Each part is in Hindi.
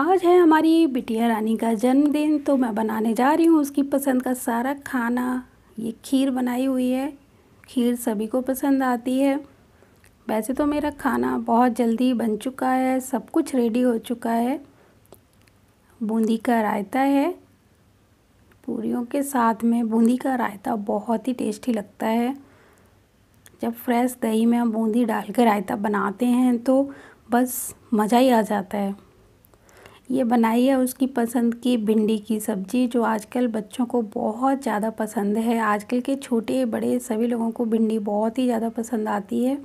आज है हमारी बिटिया रानी का जन्मदिन तो मैं बनाने जा रही हूँ उसकी पसंद का सारा खाना ये खीर बनाई हुई है खीर सभी को पसंद आती है वैसे तो मेरा खाना बहुत जल्दी बन चुका है सब कुछ रेडी हो चुका है बूंदी का रायता है पूरियों के साथ में बूंदी का रायता बहुत ही टेस्टी लगता है जब फ्रेश दही में हम बूंदी डाल के रायता बनाते हैं तो बस मज़ा ही आ जाता है ये बनाई है उसकी पसंद की भिंडी की सब्ज़ी जो आजकल बच्चों को बहुत ज़्यादा पसंद है आजकल के छोटे बड़े सभी लोगों को भिंडी बहुत ही ज़्यादा पसंद आती है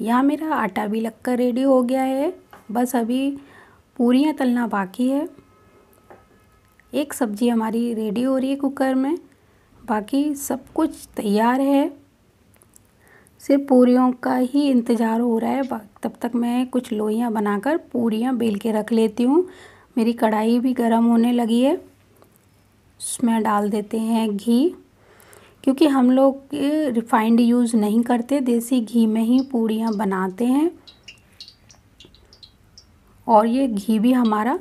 यहाँ मेरा आटा भी लगकर रेडी हो गया है बस अभी पूरियाँ तलना बाकी है एक सब्ज़ी हमारी रेडी हो रही है कुकर में बाकी सब कुछ तैयार है सिर्फ पूरियों का ही इंतज़ार हो रहा है तब तक मैं कुछ लोइयाँ बनाकर पूरियाँ बेल के रख लेती हूँ मेरी कढ़ाई भी गर्म होने लगी है उसमें डाल देते हैं घी क्योंकि हम लोग रिफाइंड यूज़ नहीं करते देसी घी में ही पूड़ियाँ बनाते हैं और ये घी भी हमारा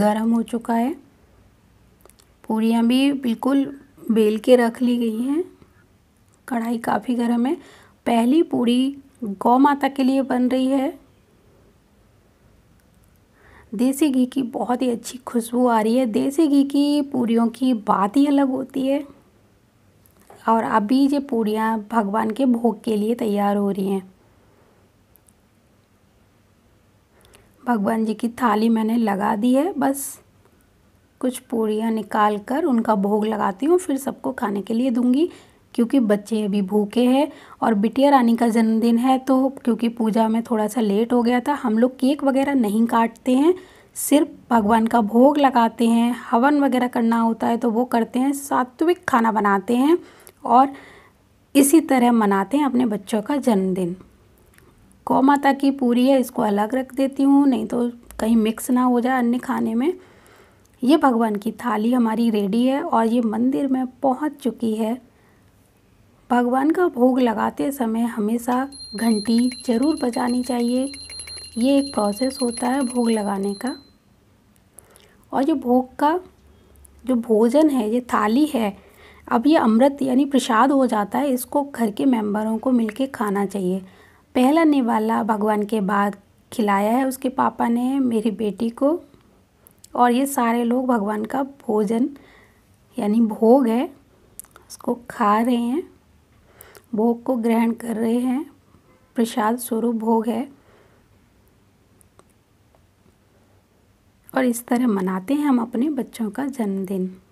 गर्म हो चुका है पूड़ियाँ भी बिल्कुल बेल के रख ली गई हैं कढ़ाई काफ़ी गर्म है पहली पूड़ी गौ माता के लिए बन रही है देसी घी की बहुत ही अच्छी खुशबू आ रही है देसी घी की पूरियों की बात ही अलग होती है और अभी ये पूड़ियाँ भगवान के भोग के लिए तैयार हो रही हैं भगवान जी की थाली मैंने लगा दी है बस कुछ पूड़ियाँ निकाल कर उनका भोग लगाती हूँ फिर सबको खाने के लिए दूंगी क्योंकि बच्चे अभी भूखे हैं और बिटिया रानी का जन्मदिन है तो क्योंकि पूजा में थोड़ा सा लेट हो गया था हम लोग केक वगैरह नहीं काटते हैं सिर्फ भगवान का भोग लगाते हैं हवन वगैरह करना होता है तो वो करते हैं सात्विक खाना बनाते हैं और इसी तरह मनाते हैं अपने बच्चों का जन्मदिन गौ माता की पूरी है इसको अलग रख देती हूँ नहीं तो कहीं मिक्स ना हो जाए अन्य खाने में ये भगवान की थाली हमारी रेडी है और ये मंदिर में पहुँच चुकी है भगवान का भोग लगाते समय हमेशा घंटी ज़रूर बजानी चाहिए ये एक प्रोसेस होता है भोग लगाने का और जो भोग का जो भोजन है ये थाली है अब ये अमृत यानी प्रसाद हो जाता है इसको घर के मेंबरों को मिलके खाना चाहिए पहला निवाला भगवान के बाद खिलाया है उसके पापा ने मेरी बेटी को और ये सारे लोग भगवान का भोजन यानी भोग है उसको खा रहे हैं भोग को ग्रहण कर रहे हैं प्रसाद स्वरूप भोग है और इस तरह मनाते हैं हम अपने बच्चों का जन्मदिन